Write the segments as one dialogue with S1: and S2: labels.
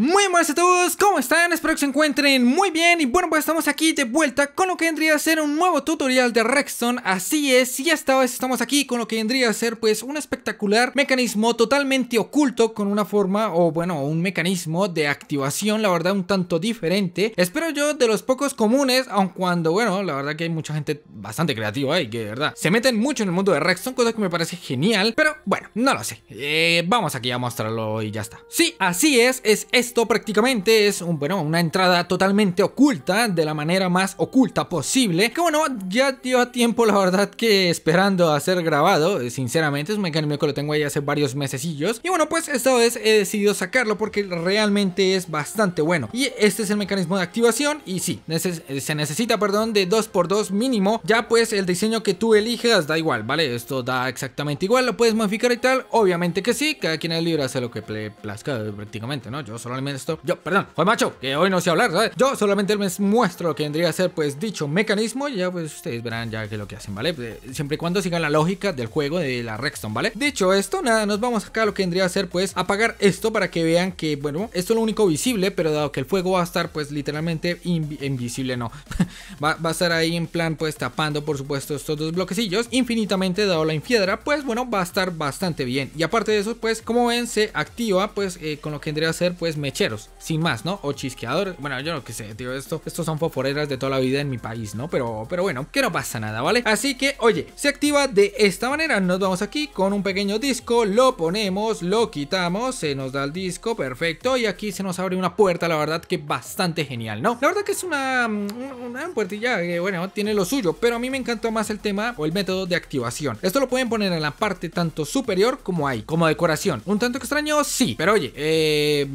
S1: Muy buenas a todos, ¿cómo están? Espero que se encuentren muy bien y bueno pues estamos aquí de vuelta con lo que vendría a ser un nuevo tutorial de Rexton Así es, y esta vez estamos aquí con lo que vendría a ser pues un espectacular mecanismo totalmente oculto Con una forma o bueno, un mecanismo de activación la verdad un tanto diferente Espero yo de los pocos comunes, aun cuando bueno, la verdad que hay mucha gente bastante creativa y que de verdad Se meten mucho en el mundo de Rexton, cosa que me parece genial, pero bueno, no lo sé eh, Vamos aquí a mostrarlo y ya está Sí, así es, es, es esto prácticamente es un, bueno, una entrada totalmente oculta, de la manera más oculta posible. Que bueno, ya lleva tiempo la verdad que esperando a ser grabado, sinceramente, es un mecanismo que lo tengo ahí hace varios mesecillos. Y bueno, pues esta vez he decidido sacarlo porque realmente es bastante bueno. Y este es el mecanismo de activación y sí, se necesita, perdón, de 2x2 mínimo. Ya pues el diseño que tú elijas da igual, ¿vale? Esto da exactamente igual, lo puedes modificar y tal. Obviamente que sí, cada quien es libre hacer lo que plazca prácticamente, ¿no? Yo solo esto, yo, perdón, joder macho, que hoy no sé hablar, ¿sabes? Yo solamente les muestro lo que vendría a ser, pues, dicho mecanismo. Y ya, pues, ustedes verán ya que lo que hacen, ¿vale? Eh, siempre y cuando sigan la lógica del juego de la Rexton, ¿vale? Dicho esto, nada, nos vamos acá lo que vendría a hacer, pues, apagar esto para que vean que, bueno, esto es lo único visible, pero dado que el fuego va a estar, pues, literalmente invisible, no. va, a estar ahí en plan, pues, tapando, por supuesto, estos dos bloquecillos. Infinitamente, dado la infiedra, pues, bueno, va a estar bastante bien. Y aparte de eso, pues, como ven, se activa, pues, eh, con lo que vendría a ser, pues, mecheros, sin más, ¿no? O chisqueadores. Bueno, yo no que sé, tío. Esto, estos son foforeras de toda la vida en mi país, ¿no? Pero, pero bueno, que no pasa nada, ¿vale? Así que, oye, se activa de esta manera. Nos vamos aquí con un pequeño disco, lo ponemos, lo quitamos, se nos da el disco, perfecto. Y aquí se nos abre una puerta, la verdad que bastante genial, ¿no? La verdad que es una, mm, una puertilla que, bueno, tiene lo suyo, pero a mí me encantó más el tema o el método de activación. Esto lo pueden poner en la parte tanto superior como ahí, como decoración. Un tanto extraño, sí, pero oye, eh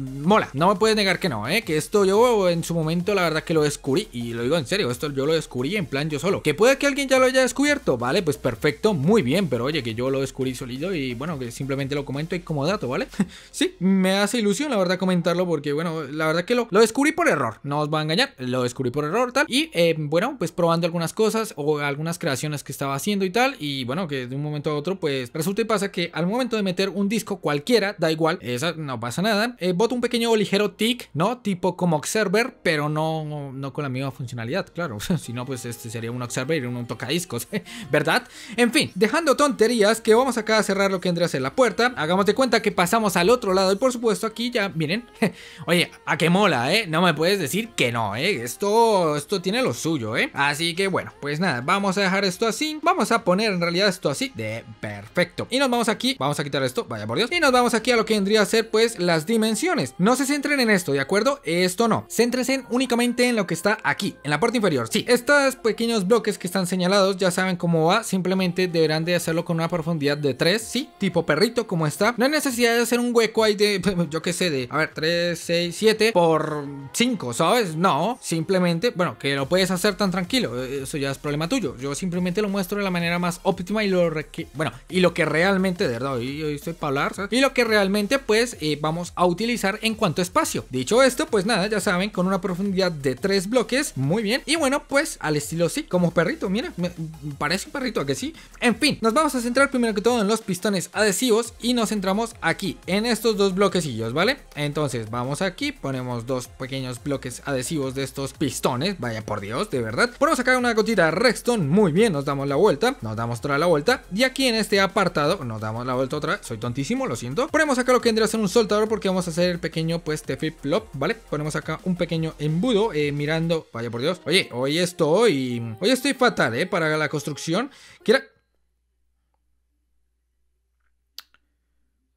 S1: no me puedes negar que no, ¿eh? que esto yo en su momento la verdad que lo descubrí y lo digo en serio, esto yo lo descubrí en plan yo solo. Que puede que alguien ya lo haya descubierto, vale, pues perfecto, muy bien, pero oye, que yo lo descubrí solito y bueno, que simplemente lo comento y como dato, ¿vale? sí, me hace ilusión la verdad comentarlo porque bueno, la verdad que lo, descubrí por error, no os va a engañar, lo descubrí por error tal y eh, bueno, pues probando algunas cosas o algunas creaciones que estaba haciendo y tal y bueno, que de un momento a otro pues resulta y pasa que al momento de meter un disco cualquiera, da igual, esa no pasa nada, eh, boto un pequeño ligero tic, ¿no? Tipo como Observer, pero no, no con la misma funcionalidad, claro. si no, pues este sería un Observer y un tocadiscos, ¿verdad? En fin, dejando tonterías, que vamos acá a cerrar lo que vendría a ser la puerta. Hagamos de cuenta que pasamos al otro lado y por supuesto aquí ya, miren. Oye, a qué mola, ¿eh? No me puedes decir que no, ¿eh? Esto, esto tiene lo suyo, ¿eh? Así que bueno, pues nada, vamos a dejar esto así. Vamos a poner en realidad esto así de perfecto. Y nos vamos aquí, vamos a quitar esto, vaya por Dios. Y nos vamos aquí a lo que vendría a ser pues las dimensiones. No se centren en esto, ¿de acuerdo? Esto no. Céntrense únicamente en lo que está aquí, en la parte inferior. Sí, estos pequeños bloques que están señalados ya saben cómo va. Simplemente deberán de hacerlo con una profundidad de 3, sí, tipo perrito como está. No hay necesidad de hacer un hueco ahí de, yo qué sé, de, a ver, 3, 6, 7 por 5, ¿sabes? No, simplemente, bueno, que lo puedes hacer tan tranquilo. Eso ya es problema tuyo. Yo simplemente lo muestro de la manera más óptima y lo que, bueno, y lo que realmente, de verdad, hoy, estoy para hablar, Y lo que realmente, pues, eh, vamos a utilizar en cuanto espacio. Dicho esto, pues nada, ya saben, con una profundidad de tres bloques, muy bien. Y bueno, pues al estilo sí, como perrito, mira, me parece un perrito a que sí. En fin, nos vamos a centrar primero que todo en los pistones adhesivos y nos centramos aquí, en estos dos bloquecillos, ¿vale? Entonces vamos aquí, ponemos dos pequeños bloques adhesivos de estos pistones, vaya por Dios, de verdad. Ponemos acá una gotita de redstone, muy bien, nos damos la vuelta, nos damos otra la vuelta. Y aquí en este apartado, nos damos la vuelta otra, soy tontísimo, lo siento. Ponemos acá lo que vendría a ser un soltador porque vamos a hacer el pequeño pues te flip flop, ¿vale? Ponemos acá un pequeño embudo eh, mirando, vaya por Dios, oye, hoy estoy, hoy estoy fatal, ¿eh? Para la construcción, quiera...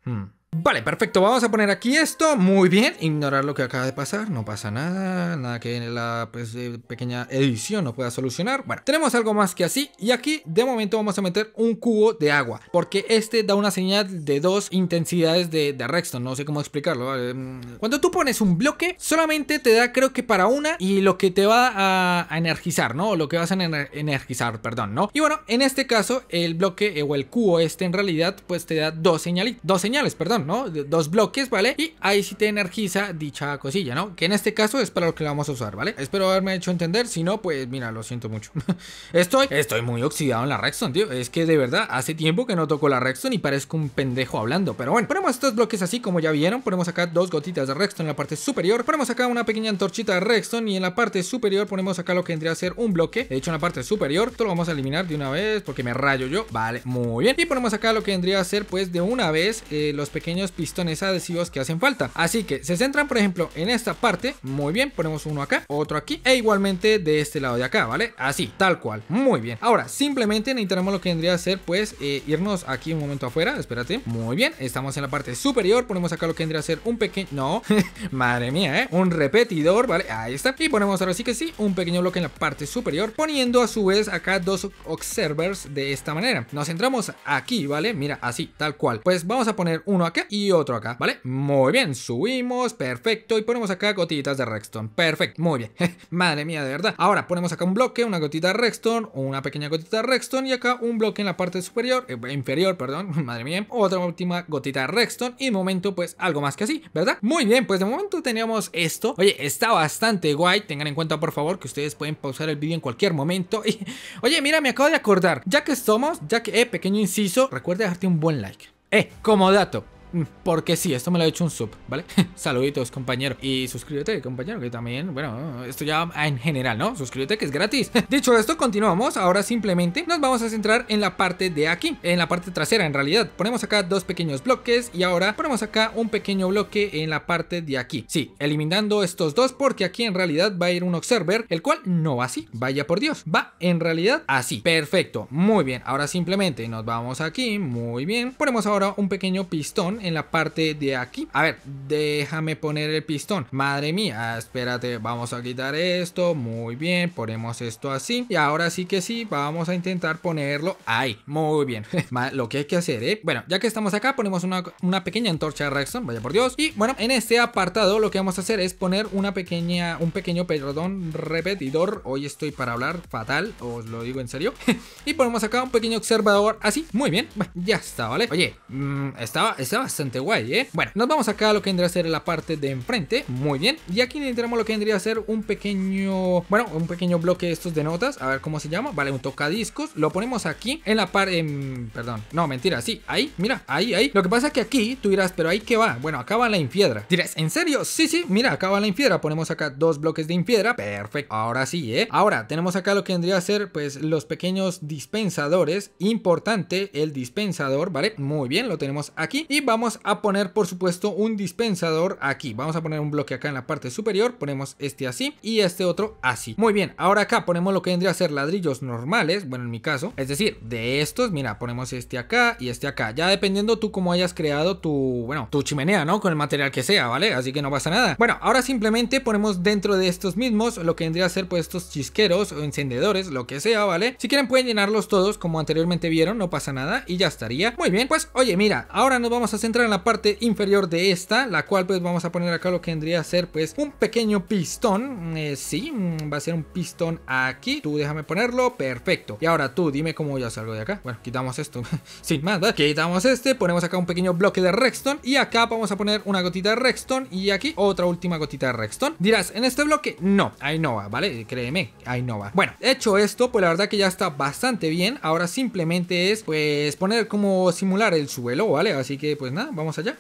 S1: Hmm. Vale, perfecto, vamos a poner aquí esto, muy bien, ignorar lo que acaba de pasar, no pasa nada, nada que la pues, eh, pequeña edición no pueda solucionar. Bueno, tenemos algo más que así y aquí de momento vamos a meter un cubo de agua, porque este da una señal de dos intensidades de, de no sé cómo explicarlo. Mm. Cuando tú pones un bloque, solamente te da creo que para una y lo que te va a, energizar, ¿no? lo que vas a energizar, perdón, ¿no? Y bueno, en este caso el bloque eh, o el cubo este en realidad pues te da dos señales, dos señales, perdón. Dos bloques, ¿vale? Y ahí sí te energiza dicha cosilla, ¿no? Que en este caso es para lo que la vamos a usar, ¿vale? Espero haberme hecho entender, si no, pues mira, lo siento mucho. estoy, estoy muy oxidado en la rexton, tío. Es que de verdad, hace tiempo que no toco la rexton y parezco un pendejo hablando. Pero bueno, ponemos estos bloques así, como ya vieron. Ponemos acá dos gotitas de rexton en la parte superior. Ponemos acá una pequeña antorchita de rexton y en la parte superior ponemos acá lo que vendría a ser un bloque. De hecho, en la parte superior, esto lo vamos a eliminar de una vez porque me rayo yo. Vale, muy bien. Y ponemos acá lo que vendría a ser, pues, de una vez eh, los pequeños pistones adhesivos que hacen falta. Así que se centran por ejemplo en esta parte, muy bien, ponemos uno acá, otro aquí e igualmente de este lado de acá, ¿vale? Así, tal cual, muy bien. Ahora, simplemente necesitamos lo que vendría a ser pues eh, irnos aquí un momento afuera, espérate, muy bien, estamos en la parte superior, ponemos acá lo que vendría a ser un pequeño, no, madre mía, ¿eh? Un repetidor, ¿vale? Ahí está. Y ponemos ahora sí que sí, un pequeño bloque en la parte superior, poniendo a su vez acá dos observers de esta manera. Nos centramos aquí, ¿vale? Mira, así, tal cual. Pues vamos a poner uno acá y otro acá, ¿vale? Muy bien, subimos, perfecto. Y ponemos acá gotitas de rexton, perfecto, muy bien. Madre mía, de verdad. Ahora ponemos acá un bloque, una gotita de redstone, una pequeña gotita de redstone y acá un bloque en la parte superior, eh, inferior, perdón, madre mía. Otra última gotita de redstone y de momento pues algo más que así, ¿verdad? Muy bien, pues de momento teníamos esto. Oye, está bastante guay. Tengan en cuenta por favor que ustedes pueden pausar el vídeo en cualquier momento. Y, oye, mira, me acabo de acordar. Ya que estamos, ya que, eh, pequeño inciso, recuerda dejarte un buen like. Eh, como dato, Mm, porque sí, esto me lo ha hecho un sub, ¿vale? Saluditos, compañero. Y suscríbete, compañero, que también, bueno, esto ya en general, ¿no? Suscríbete que es gratis. Dicho esto, continuamos. Ahora simplemente nos vamos a centrar en la parte de aquí, en la parte trasera, en realidad. Ponemos acá dos pequeños bloques y ahora ponemos acá un pequeño bloque en la parte de aquí. Sí, eliminando estos dos porque aquí en realidad va a ir un observer, el cual no va así. Vaya por Dios, va en realidad así. Perfecto, muy bien. Ahora simplemente nos vamos aquí, muy bien. Ponemos ahora un pequeño pistón en la parte de aquí. A ver, déjame poner el pistón. Madre mía, ah, espérate, vamos a quitar esto. Muy bien, ponemos esto así. Y ahora sí que sí, vamos a intentar ponerlo ahí. Muy bien. Lo que hay que hacer, ¿eh? Bueno, ya que estamos acá, ponemos una, pequeña antorcha de redstone, vaya por Dios. Y bueno, en este apartado lo que vamos a hacer es poner una pequeña, un pequeño, perdón, repetidor. Hoy estoy para hablar fatal, os lo digo en serio. y ponemos acá un pequeño observador así. Muy bien, ya está, ¿vale? Oye, mm, estaba, estaba bastante guay, ¿eh? Bueno, nos vamos acá a lo que vendría a ser la parte de enfrente, muy bien. Y aquí necesitamos lo que vendría a ser un pequeño, bueno, un pequeño bloque de estos de notas, a ver cómo se llama, vale, un tocadiscos, lo ponemos aquí en la parte, perdón, no, mentira, sí, ahí, mira, ahí, ahí. Lo que pasa es que aquí tú dirás, pero ahí que va, bueno, acaba la infiedra. Dirás, ¿en serio? Sí, sí, mira, acaba la infiedra, ponemos acá dos bloques de infiedra, perfecto, ahora sí, ¿eh? Ahora tenemos acá lo que vendría a ser, pues, los pequeños dispensadores, importante el dispensador, ¿vale? Muy bien, lo tenemos aquí y vamos a poner por supuesto un dispensador aquí. Vamos a poner un bloque acá en la parte superior. Ponemos este así y este otro así. Muy bien, ahora acá ponemos lo que vendría a ser ladrillos normales. Bueno, en mi caso. Es decir, de estos, mira, ponemos este acá y este acá. Ya dependiendo tú cómo hayas creado tu, bueno, tu chimenea, ¿no? Con el material que sea, ¿vale? Así que no pasa nada. Bueno, ahora simplemente ponemos dentro de estos mismos lo que vendría a ser pues estos chisqueros o encendedores, lo que sea, ¿vale? Si quieren pueden llenarlos todos como anteriormente vieron, no pasa nada y ya estaría. Muy bien, pues oye, mira, ahora nos vamos a hacer entrar en la parte inferior de esta, la cual pues vamos a poner acá lo que tendría a ser pues un pequeño pistón, eh, sí, mm, va a ser un pistón aquí, tú déjame ponerlo, perfecto. Y ahora tú dime cómo ya salgo de acá, bueno, quitamos esto, sin más, ¿verdad? quitamos este, ponemos acá un pequeño bloque de Rexton y acá vamos a poner una gotita de Rexton y aquí otra última gotita de Rexton. Dirás, ¿en este bloque? No, hay nova, ¿vale? Créeme, hay nova. Bueno, hecho esto, pues la verdad que ya está bastante bien, ahora simplemente es pues poner como simular el suelo, ¿vale? Así que pues vamos allá.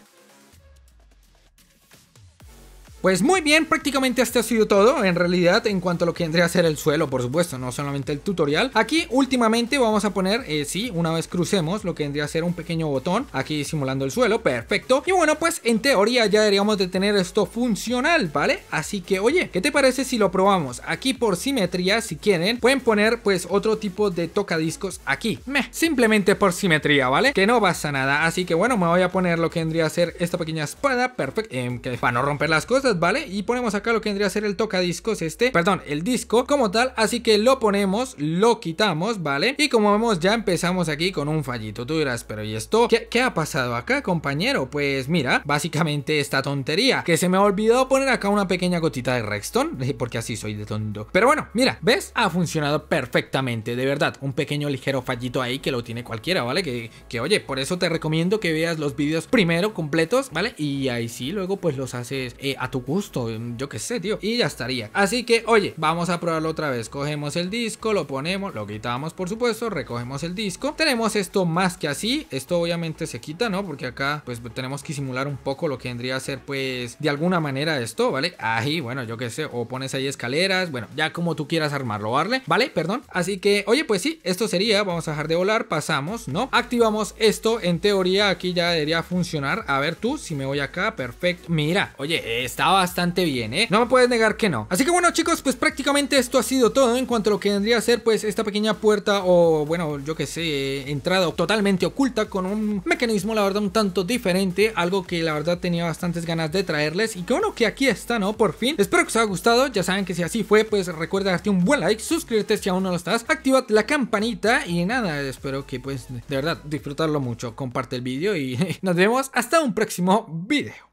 S1: Pues muy bien, prácticamente este ha sido todo, en realidad, en cuanto a lo que vendría a ser el suelo, por supuesto, no solamente el tutorial. Aquí, últimamente, vamos a poner, eh, sí, una vez crucemos, lo que vendría a ser un pequeño botón, aquí simulando el suelo, perfecto. Y bueno, pues, en teoría ya deberíamos de tener esto funcional, ¿vale? Así que, oye, ¿qué te parece si lo probamos? Aquí, por simetría, si quieren, pueden poner, pues, otro tipo de tocadiscos aquí. Meh, simplemente por simetría, ¿vale? Que no pasa nada, así que, bueno, me voy a poner lo que vendría a ser esta pequeña espada, perfecto, em, que para no romper las cosas, ¿vale? Y ponemos acá lo que tendría a ser el tocadiscos este, perdón, el disco como tal, así que lo ponemos, lo quitamos, ¿vale? Y como vemos ya empezamos aquí con un fallito, tú dirás, pero ¿y esto? ¿Qué, qué ha pasado acá, compañero? Pues mira, básicamente esta tontería, que se me ha olvidado poner acá una pequeña gotita de Rexton, porque así soy de tonto. Pero bueno, mira, ¿ves? Ha funcionado perfectamente, de verdad, un pequeño ligero fallito ahí que lo tiene cualquiera, ¿vale? Que, oye, por eso te recomiendo que veas los vídeos primero completos, ¿vale? Y ahí sí, luego pues los haces eh, a tu gusto, mm, yo qué sé, tío. Y ya estaría. Así que, oye, vamos a probarlo otra vez. Cogemos el disco, lo ponemos, lo quitamos, por supuesto, recogemos el disco. Tenemos esto más que así. Esto obviamente se quita, ¿no? Porque acá, pues, tenemos que simular un poco lo que vendría a ser, pues, de alguna manera esto, ¿vale? Ahí, bueno, yo que sé, o pones ahí escaleras, bueno, ya como tú quieras armarlo, darle ¿Vale? Perdón. Así que, oye, pues sí, esto sería, vamos a dejar de volar, pasamos, ¿no? Activamos esto, en teoría aquí ya debería funcionar. A ver tú, si me voy acá, perfecto. Mira, oye, está bastante bien, ¿eh? No me puedes negar que no. Así que bueno, chicos, pues prácticamente esto ha sido todo en cuanto a lo que vendría a ser, pues, esta pequeña puerta o, bueno, yo que sé, entrada totalmente oculta con un mecanismo, la verdad, un tanto diferente. Algo que la verdad tenía bastantes ganas de traerles y que bueno, que aquí está, ¿no? Por fin. Espero que os haya gustado. Ya saben que si así fue, pues recuerda darte un buen like, suscribirte si aún no lo estás, activa la campanita y nada, espero que pues de verdad disfrutarlo mucho. Comparte el vídeo y nos vemos hasta un próximo video.